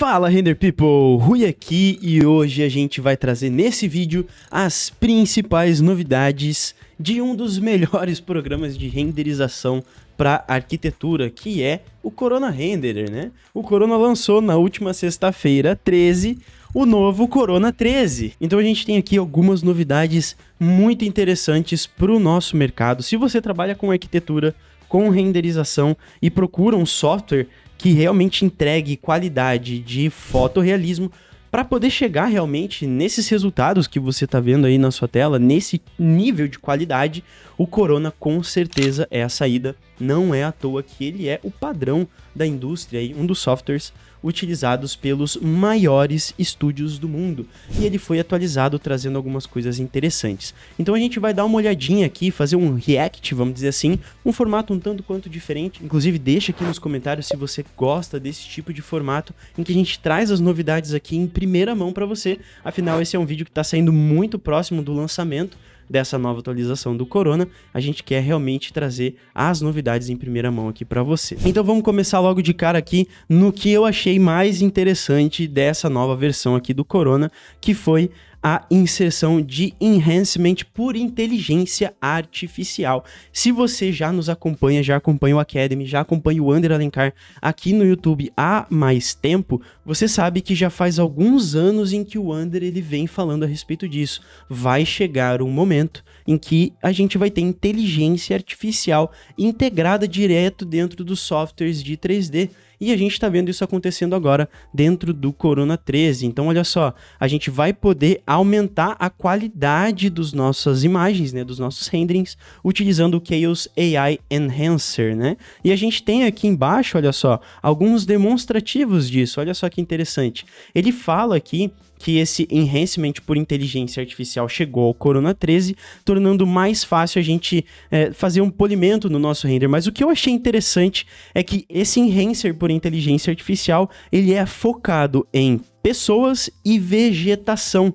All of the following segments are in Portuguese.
Fala Render People, Rui aqui e hoje a gente vai trazer nesse vídeo as principais novidades de um dos melhores programas de renderização para arquitetura, que é o Corona Renderer, né? O Corona lançou na última sexta-feira, 13, o novo Corona 13. Então a gente tem aqui algumas novidades muito interessantes para o nosso mercado. Se você trabalha com arquitetura, com renderização e procura um software que realmente entregue qualidade de fotorrealismo para poder chegar realmente nesses resultados que você está vendo aí na sua tela, nesse nível de qualidade, o Corona com certeza é a saída. Não é à toa que ele é o padrão da indústria aí um dos softwares utilizados pelos maiores estúdios do mundo. E ele foi atualizado trazendo algumas coisas interessantes. Então a gente vai dar uma olhadinha aqui, fazer um react, vamos dizer assim, um formato um tanto quanto diferente. Inclusive, deixa aqui nos comentários se você gosta desse tipo de formato em que a gente traz as novidades aqui em primeira mão para você. Afinal, esse é um vídeo que está saindo muito próximo do lançamento dessa nova atualização do Corona, a gente quer realmente trazer as novidades em primeira mão aqui para você. Então vamos começar logo de cara aqui no que eu achei mais interessante dessa nova versão aqui do Corona, que foi a inserção de enhancement por inteligência artificial. Se você já nos acompanha, já acompanha o Academy, já acompanha o Under Alencar aqui no YouTube há mais tempo, você sabe que já faz alguns anos em que o Under ele vem falando a respeito disso. Vai chegar um momento em que a gente vai ter inteligência artificial integrada direto dentro dos softwares de 3D. E a gente está vendo isso acontecendo agora dentro do Corona 13. Então, olha só, a gente vai poder aumentar a qualidade das nossas imagens, né, dos nossos renderings, utilizando o Chaos AI Enhancer, né? E a gente tem aqui embaixo, olha só, alguns demonstrativos disso. Olha só que interessante. Ele fala aqui que esse enhancement por inteligência artificial chegou ao Corona 13, tornando mais fácil a gente é, fazer um polimento no nosso render. Mas o que eu achei interessante é que esse enhancer por inteligência artificial ele é focado em pessoas e vegetação,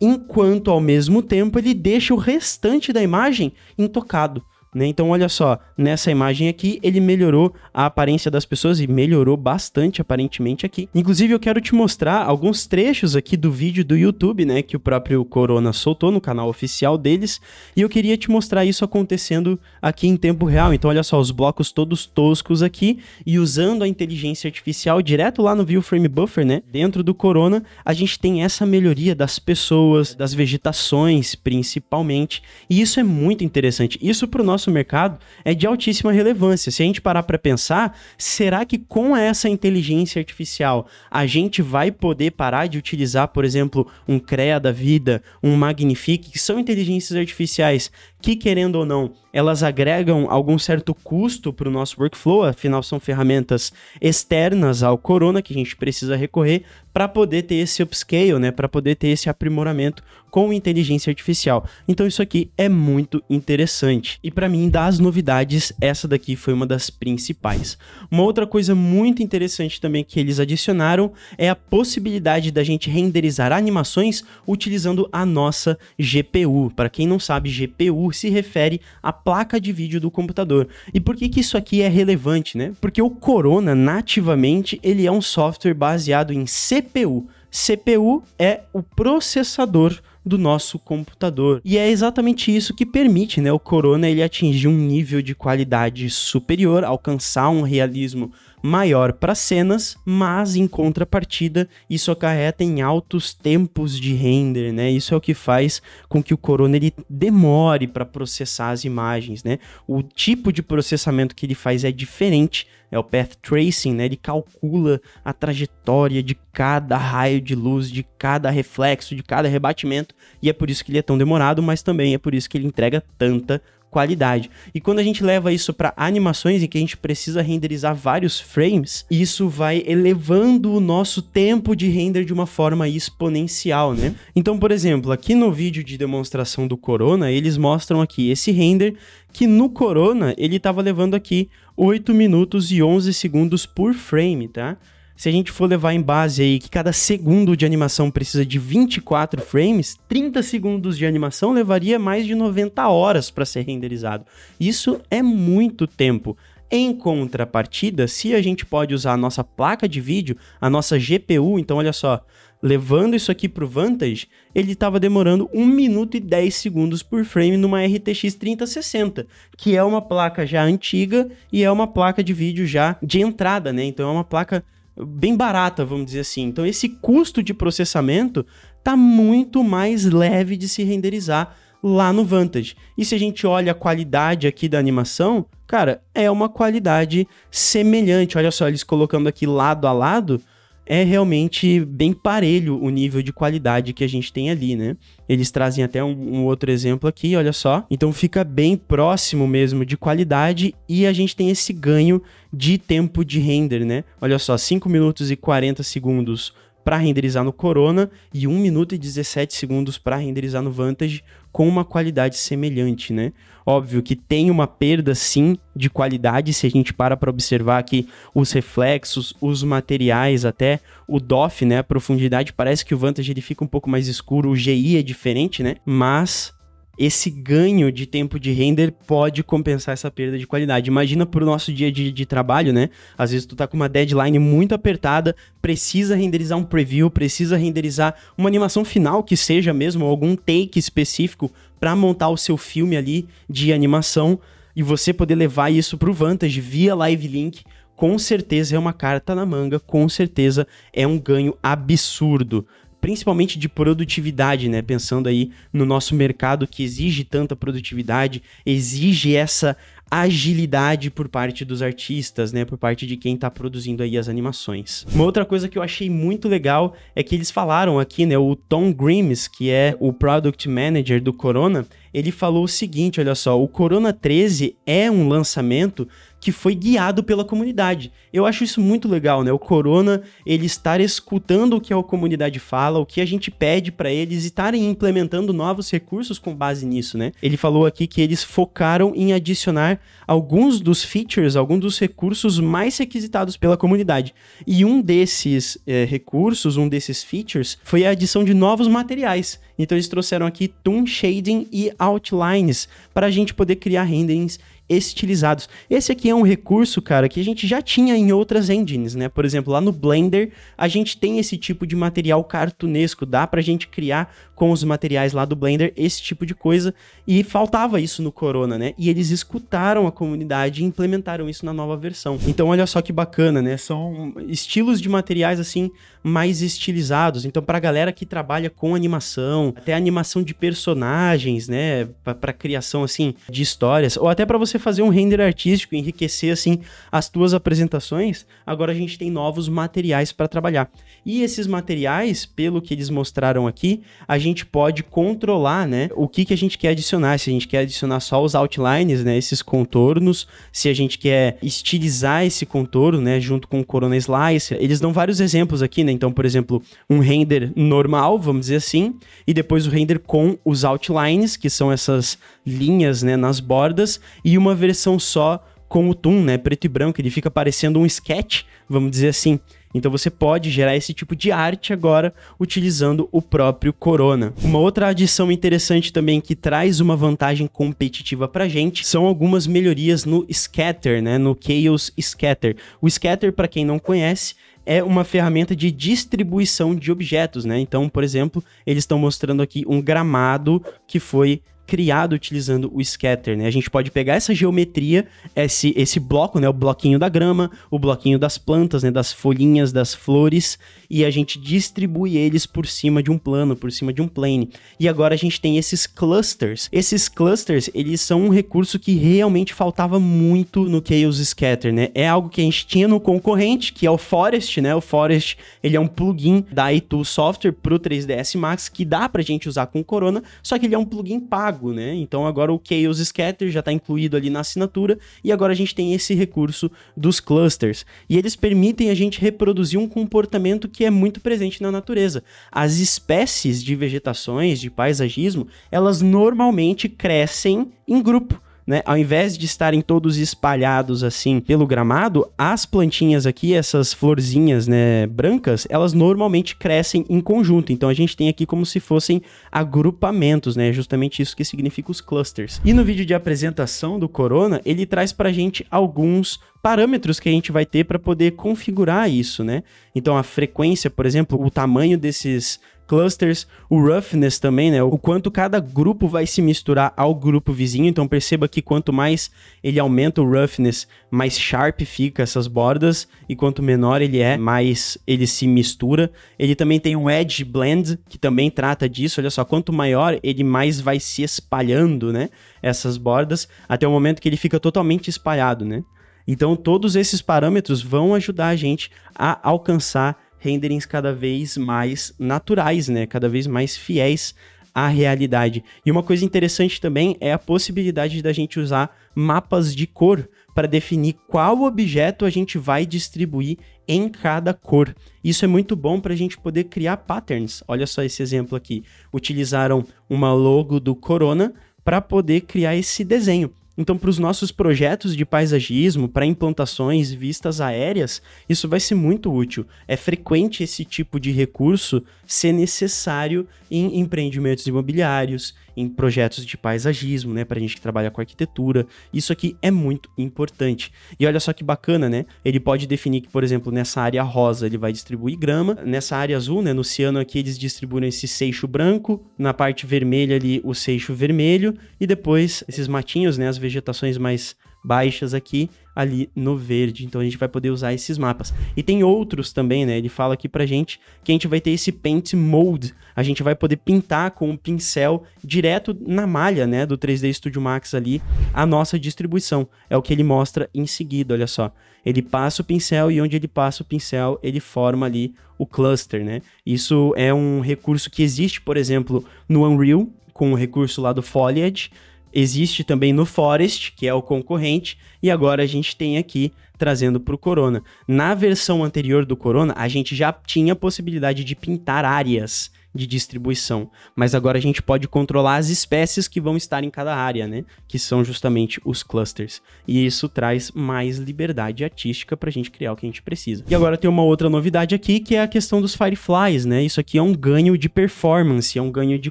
enquanto ao mesmo tempo ele deixa o restante da imagem intocado. Né? Então, olha só, nessa imagem aqui, ele melhorou a aparência das pessoas e melhorou bastante, aparentemente, aqui. Inclusive, eu quero te mostrar alguns trechos aqui do vídeo do YouTube, né, que o próprio Corona soltou no canal oficial deles, e eu queria te mostrar isso acontecendo aqui em tempo real. Então, olha só, os blocos todos toscos aqui, e usando a inteligência artificial direto lá no ViewFrame Buffer, né, dentro do Corona, a gente tem essa melhoria das pessoas, das vegetações, principalmente, e isso é muito interessante. Isso pro nosso nosso mercado é de altíssima relevância. Se a gente parar para pensar, será que com essa inteligência artificial a gente vai poder parar de utilizar, por exemplo, um CREA da vida, um Magnifique, que são inteligências artificiais que, querendo ou não, elas agregam algum certo custo para o nosso workflow, afinal são ferramentas externas ao Corona que a gente precisa recorrer para poder ter esse upscale, né, para poder ter esse aprimoramento com inteligência artificial. Então isso aqui é muito interessante. E para mim, das novidades, essa daqui foi uma das principais. Uma outra coisa muito interessante também que eles adicionaram é a possibilidade da gente renderizar animações utilizando a nossa GPU. Para quem não sabe, GPU se refere à placa de vídeo do computador. E por que, que isso aqui é relevante, né? Porque o Corona, nativamente, ele é um software baseado em CPU. CPU é o processador do nosso computador. E é exatamente isso que permite né, o Corona ele atingir um nível de qualidade superior, alcançar um realismo maior para cenas, mas em contrapartida isso acarreta em altos tempos de render, né? Isso é o que faz com que o Corona ele demore para processar as imagens, né? O tipo de processamento que ele faz é diferente, é o path tracing, né? Ele calcula a trajetória de cada raio de luz, de cada reflexo, de cada rebatimento, e é por isso que ele é tão demorado, mas também é por isso que ele entrega tanta qualidade. E quando a gente leva isso para animações em que a gente precisa renderizar vários frames, isso vai elevando o nosso tempo de render de uma forma exponencial, né? Então, por exemplo, aqui no vídeo de demonstração do Corona, eles mostram aqui esse render que no Corona ele estava levando aqui 8 minutos e 11 segundos por frame, tá? Se a gente for levar em base aí que cada segundo de animação precisa de 24 frames, 30 segundos de animação levaria mais de 90 horas para ser renderizado. Isso é muito tempo. Em contrapartida, se a gente pode usar a nossa placa de vídeo, a nossa GPU, então olha só, levando isso aqui para o Vantage, ele estava demorando 1 minuto e 10 segundos por frame numa RTX 3060, que é uma placa já antiga e é uma placa de vídeo já de entrada, né? Então é uma placa bem barata, vamos dizer assim. Então esse custo de processamento tá muito mais leve de se renderizar lá no Vantage. E se a gente olha a qualidade aqui da animação, cara, é uma qualidade semelhante. Olha só, eles colocando aqui lado a lado, é realmente bem parelho o nível de qualidade que a gente tem ali, né? Eles trazem até um, um outro exemplo aqui, olha só. Então fica bem próximo mesmo de qualidade e a gente tem esse ganho de tempo de render, né? Olha só, 5 minutos e 40 segundos para renderizar no Corona e 1 minuto e 17 segundos para renderizar no Vantage, com uma qualidade semelhante, né? Óbvio que tem uma perda sim de qualidade se a gente para para observar que os reflexos, os materiais, até o DOF, né, a profundidade, parece que o Vantage ele fica um pouco mais escuro, o GI é diferente, né? Mas esse ganho de tempo de render pode compensar essa perda de qualidade. Imagina pro nosso dia de, de, trabalho, né? Às vezes tu tá com uma deadline muito apertada, precisa renderizar um preview, precisa renderizar uma animação final que seja mesmo, algum take específico para montar o seu filme ali de animação e você poder levar isso pro Vantage via Live Link com certeza é uma carta na manga, com certeza é um ganho absurdo principalmente de produtividade, né? Pensando aí no nosso mercado que exige tanta produtividade, exige essa agilidade por parte dos artistas, né, por parte de quem está produzindo aí as animações. Uma outra coisa que eu achei muito legal é que eles falaram aqui, né, o Tom Grimes, que é o product manager do Corona, ele falou o seguinte, olha só, o Corona 13 é um lançamento que foi guiado pela comunidade. Eu acho isso muito legal, né? O Corona, ele estar escutando o que a comunidade fala, o que a gente pede para eles e estarem implementando novos recursos com base nisso, né? Ele falou aqui que eles focaram em adicionar alguns dos features, alguns dos recursos mais requisitados pela comunidade. E um desses é, recursos, um desses features, foi a adição de novos materiais. Então eles trouxeram aqui Toon Shading e Outlines para a gente poder criar renderings estilizados. Esse aqui é um recurso, cara, que a gente já tinha em outras engines, né? Por exemplo, lá no Blender, a gente tem esse tipo de material cartunesco, dá pra gente criar com os materiais lá do Blender esse tipo de coisa, e faltava isso no Corona, né? E eles escutaram a comunidade e implementaram isso na nova versão. Então, olha só que bacana, né? São estilos de materiais assim mais estilizados. Então, pra galera que trabalha com animação, até animação de personagens, né, para criação assim de histórias, ou até para você você fazer um render artístico, enriquecer assim as tuas apresentações, agora a gente tem novos materiais para trabalhar. E esses materiais, pelo que eles mostraram aqui, a gente pode controlar, né, o que que a gente quer adicionar, se a gente quer adicionar só os outlines, né, esses contornos, se a gente quer estilizar esse contorno, né, junto com o Corona Slice. Eles dão vários exemplos aqui, né? Então, por exemplo, um render normal, vamos dizer assim, e depois o render com os outlines, que são essas linhas né, nas bordas e uma versão só com o Toon, né, preto e branco, ele fica parecendo um sketch, vamos dizer assim. Então você pode gerar esse tipo de arte agora utilizando o próprio Corona. Uma outra adição interessante também que traz uma vantagem competitiva pra gente são algumas melhorias no Scatter, né, no Chaos Scatter. O Scatter, para quem não conhece, é uma ferramenta de distribuição de objetos, né? Então, por exemplo, eles estão mostrando aqui um gramado que foi criado utilizando o scatter, né? A gente pode pegar essa geometria, esse, esse bloco, né? O bloquinho da grama, o bloquinho das plantas, né? Das folhinhas, das flores, e a gente distribui eles por cima de um plano, por cima de um plane. E agora a gente tem esses clusters. Esses clusters, eles são um recurso que realmente faltava muito no Chaos Scatter, né? É algo que a gente tinha no concorrente, que é o Forest, né? O Forest, ele é um plugin da iTool Software pro 3ds Max que dá pra gente usar com Corona, só que ele é um plugin pago pago, né? Então agora o Chaos Scatter já está incluído ali na assinatura e agora a gente tem esse recurso dos clusters. E eles permitem a gente reproduzir um comportamento que é muito presente na natureza. As espécies de vegetações, de paisagismo, elas normalmente crescem em grupo né? Ao invés de estarem todos espalhados assim pelo gramado, as plantinhas aqui, essas florzinhas, né, brancas, elas normalmente crescem em conjunto. Então a gente tem aqui como se fossem agrupamentos, né? É justamente isso que significa os clusters. E no vídeo de apresentação do Corona, ele traz pra gente alguns parâmetros que a gente vai ter para poder configurar isso, né? Então a frequência, por exemplo, o tamanho desses clusters, o roughness também, né? O quanto cada grupo vai se misturar ao grupo vizinho. Então perceba que quanto mais ele aumenta o roughness, mais sharp fica essas bordas e quanto menor ele é, mais ele se mistura. Ele também tem um edge blend que também trata disso. Olha só, quanto maior ele mais vai se espalhando, né? Essas bordas até o momento que ele fica totalmente espalhado, né? Então todos esses parâmetros vão ajudar a gente a alcançar renderings cada vez mais naturais, né? Cada vez mais fiéis à realidade. E uma coisa interessante também é a possibilidade da gente usar mapas de cor para definir qual objeto a gente vai distribuir em cada cor. Isso é muito bom para a gente poder criar patterns. Olha só esse exemplo aqui. Utilizaram uma logo do Corona para poder criar esse desenho. Então, para os nossos projetos de paisagismo, para implantações, vistas aéreas, isso vai ser muito útil. É frequente esse tipo de recurso ser necessário em empreendimentos imobiliários, em projetos de paisagismo, né, pra gente que trabalha com arquitetura. Isso aqui é muito importante. E olha só que bacana, né? Ele pode definir que, por exemplo, nessa área rosa ele vai distribuir grama, nessa área azul, né, no ciano aqui eles distribuem esse seixo branco, na parte vermelha ali o seixo vermelho e depois esses matinhos, né, as vegetações mais baixas aqui, ali no verde. Então a gente vai poder usar esses mapas. E tem outros também, né? Ele fala aqui pra gente que a gente vai ter esse paint mode. A gente vai poder pintar com o um pincel direto na malha, né, do 3D Studio Max ali, a nossa distribuição. É o que ele mostra em seguida, olha só. Ele passa o pincel e onde ele passa o pincel, ele forma ali o cluster, né? Isso é um recurso que existe, por exemplo, no Unreal, com o recurso lá do Foliage, Existe também no Forest, que é o concorrente, e agora a gente tem aqui trazendo para o Corona. Na versão anterior do Corona, a gente já tinha a possibilidade de pintar áreas de distribuição. Mas agora a gente pode controlar as espécies que vão estar em cada área, né? Que são justamente os clusters. E isso traz mais liberdade artística para a gente criar o que a gente precisa. E agora tem uma outra novidade aqui, que é a questão dos fireflies, né? Isso aqui é um ganho de performance, é um ganho de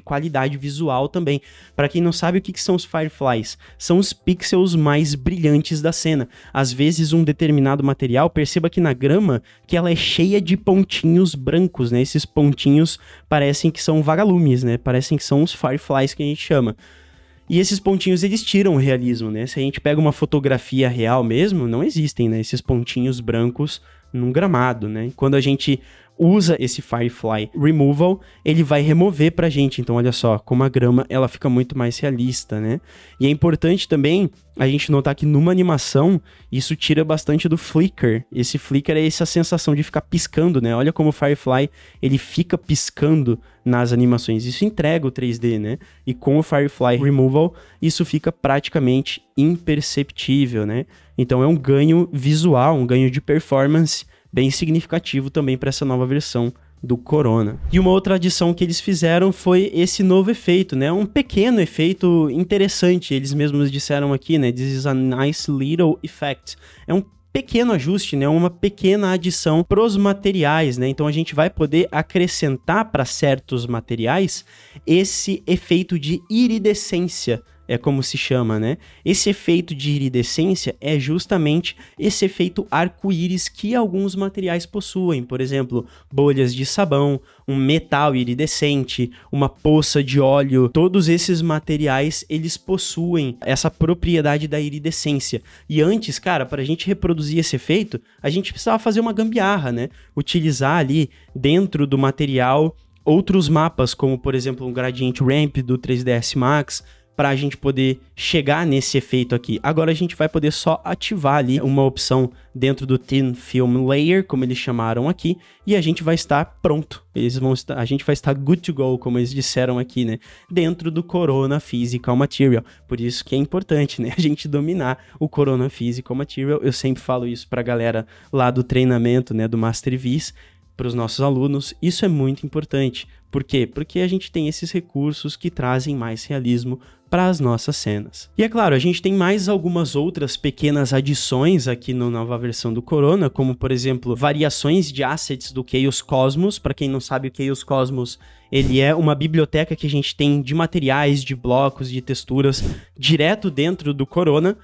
qualidade visual também. Para quem não sabe o que, que são os fireflies, são os pixels mais brilhantes da cena. Às vezes um determinado material, perceba que na grama que ela é cheia de pontinhos brancos, né? Esses pontinhos parecem parecem que são vagalumes, né? Parecem que são os fireflies que a gente chama. E esses pontinhos eles tiram o realismo, né? Se a gente pega uma fotografia real mesmo, não existem, né? Esses pontinhos brancos num gramado, né? Quando a gente usa esse Firefly Removal, ele vai remover pra gente. Então, olha só, como a grama ela fica muito mais realista, né? E é importante também a gente notar que numa animação isso tira bastante do flicker. Esse flicker é essa sensação de ficar piscando, né? Olha como o Firefly ele fica piscando nas animações. Isso entrega o 3D, né? E com o Firefly Removal isso fica praticamente imperceptível, né? Então é um ganho visual, um ganho de performance bem significativo também para essa nova versão do Corona. E uma outra adição que eles fizeram foi esse novo efeito, né? Um pequeno efeito interessante, eles mesmos disseram aqui, né? This is a nice little effect. É um pequeno ajuste, né? Uma pequena adição pros materiais, né? Então a gente vai poder acrescentar para certos materiais esse efeito de iridescência é como se chama, né? Esse efeito de iridescência é justamente esse efeito arco-íris que alguns materiais possuem, por exemplo, bolhas de sabão, um metal iridescente, uma poça de óleo. Todos esses materiais, eles possuem essa propriedade da iridescência. E antes, cara, para a gente reproduzir esse efeito, a gente precisava fazer uma gambiarra, né? Utilizar ali dentro do material outros mapas, como por exemplo um gradiente ramp do 3ds Max, para a gente poder chegar nesse efeito aqui. Agora a gente vai poder só ativar ali uma opção dentro do Thin Film Layer, como eles chamaram aqui, e a gente vai estar pronto. Eles vão estar, a gente vai estar good to go, como eles disseram aqui, né? Dentro do Corona Physical Material. Por isso que é importante, né? A gente dominar o Corona Physical Material. Eu sempre falo isso para a galera lá do treinamento, né, do Master Viz, para os nossos alunos, isso é muito importante. Por quê? Porque a gente tem esses recursos que trazem mais realismo para as nossas cenas. E é claro, a gente tem mais algumas outras pequenas adições aqui na no nova versão do Corona, como por exemplo, variações de assets do Chaos Cosmos, para quem não sabe o Chaos Cosmos ele é uma biblioteca que a gente tem de materiais, de blocos, de texturas direto dentro do Corona.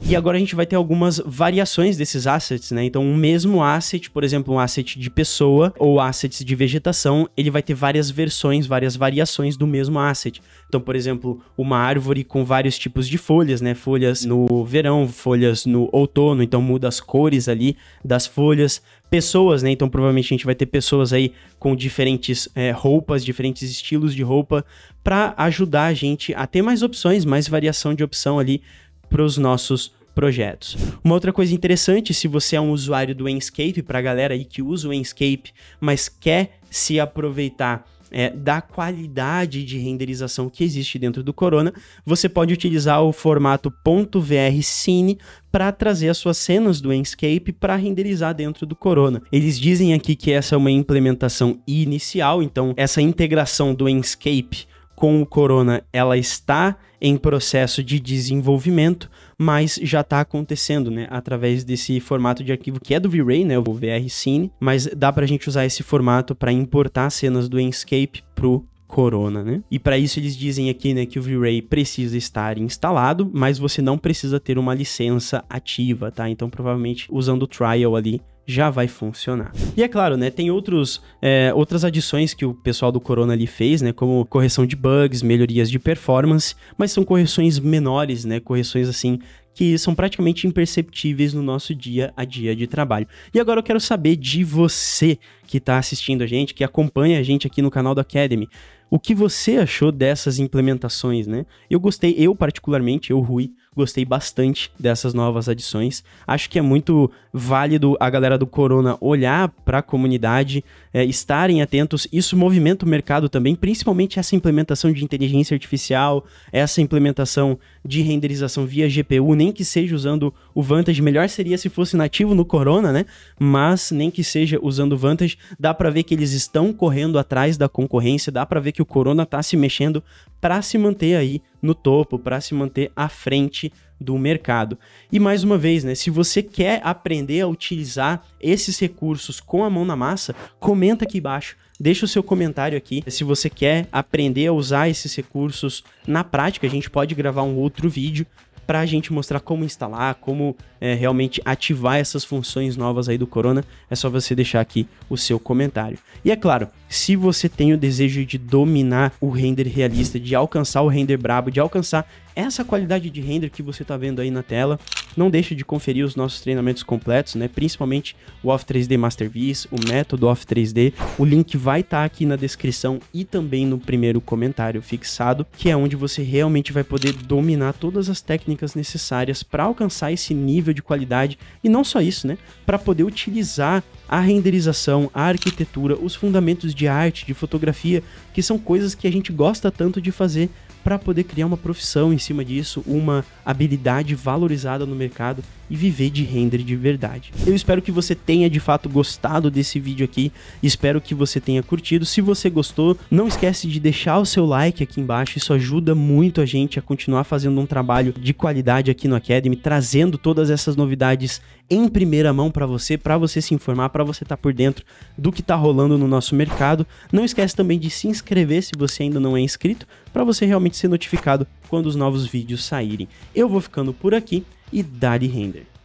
E agora a gente vai ter algumas variações desses assets, né? Então, um mesmo asset, por exemplo, um asset de pessoa ou assets de vegetação, ele vai ter várias versões, várias variações do mesmo asset. Então, por exemplo, uma árvore com vários tipos de folhas, né? Folhas no verão, folhas no outono, então muda as cores ali das folhas pessoas, né? Então provavelmente a gente vai ter pessoas aí com diferentes é, roupas, diferentes estilos de roupa, para ajudar a gente a ter mais opções, mais variação de opção ali para os nossos projetos. Uma outra coisa interessante, se você é um usuário do Enscape, para a galera aí que usa o Enscape, mas quer se aproveitar é, da qualidade de renderização que existe dentro do Corona, você pode utilizar o formato .vr Cine para trazer as suas cenas do Enscape para renderizar dentro do Corona. Eles dizem aqui que essa é uma implementação inicial, então essa integração do Enscape com o corona, ela está em processo de desenvolvimento, mas já está acontecendo, né? Através desse formato de arquivo que é do V-Ray, né? O VR Cine, mas dá para a gente usar esse formato para importar cenas do Enscape pro Corona, né? E para isso eles dizem aqui, né, que o V-Ray precisa estar instalado, mas você não precisa ter uma licença ativa, tá? Então provavelmente usando o trial ali já vai funcionar. E é claro, né, tem outros, é, outras adições que o pessoal do Corona ali fez, né, como correção de bugs, melhorias de performance, mas são correções menores, né, correções assim que são praticamente imperceptíveis no nosso dia a dia de trabalho. E agora eu quero saber de você que está assistindo a gente, que acompanha a gente aqui no canal da Academy. O que você achou dessas implementações, né? Eu gostei, eu particularmente, eu, Rui, Gostei bastante dessas novas adições. Acho que é muito válido a galera do Corona olhar para a comunidade, é, estarem atentos. Isso movimenta o mercado também, principalmente essa implementação de inteligência artificial, essa implementação de renderização via GPU, nem que seja usando o Vantage. Melhor seria se fosse nativo no Corona, né? Mas nem que seja usando o Vantage, dá para ver que eles estão correndo atrás da concorrência, dá para ver que o Corona está se mexendo para se manter aí no topo, para se manter à frente do mercado. E mais uma vez, né, se você quer aprender a utilizar esses recursos com a mão na massa, comenta aqui embaixo, deixa o seu comentário aqui. Se você quer aprender a usar esses recursos na prática, a gente pode gravar um outro vídeo para a gente mostrar como instalar, como é, realmente ativar essas funções novas aí do Corona, é só você deixar aqui o seu comentário. E é claro, se você tem o desejo de dominar o render realista, de alcançar o render brabo, de alcançar essa qualidade de render que você está vendo aí na tela. Não deixe de conferir os nossos treinamentos completos, né? principalmente o Off 3D Masterpiece, o método Off 3D. O link vai estar tá aqui na descrição e também no primeiro comentário fixado, que é onde você realmente vai poder dominar todas as técnicas necessárias para alcançar esse nível de qualidade e não só isso, né? Para poder utilizar a renderização, a arquitetura, os fundamentos de arte, de fotografia, que são coisas que a gente gosta tanto de fazer para poder criar uma profissão em cima disso, uma habilidade valorizada no mercado e viver de render de verdade. Eu espero que você tenha de fato gostado desse vídeo aqui, espero que você tenha curtido. Se você gostou, não esquece de deixar o seu like aqui embaixo, isso ajuda muito a gente a continuar fazendo um trabalho de qualidade aqui no Academy, trazendo todas essas novidades em primeira mão para você, para você se informar, para você estar tá por dentro do que está rolando no nosso mercado. Não esquece também de se inscrever se você ainda não é inscrito, para você realmente ser notificado quando os novos vídeos saírem. Eu vou ficando por aqui e Daddy Render.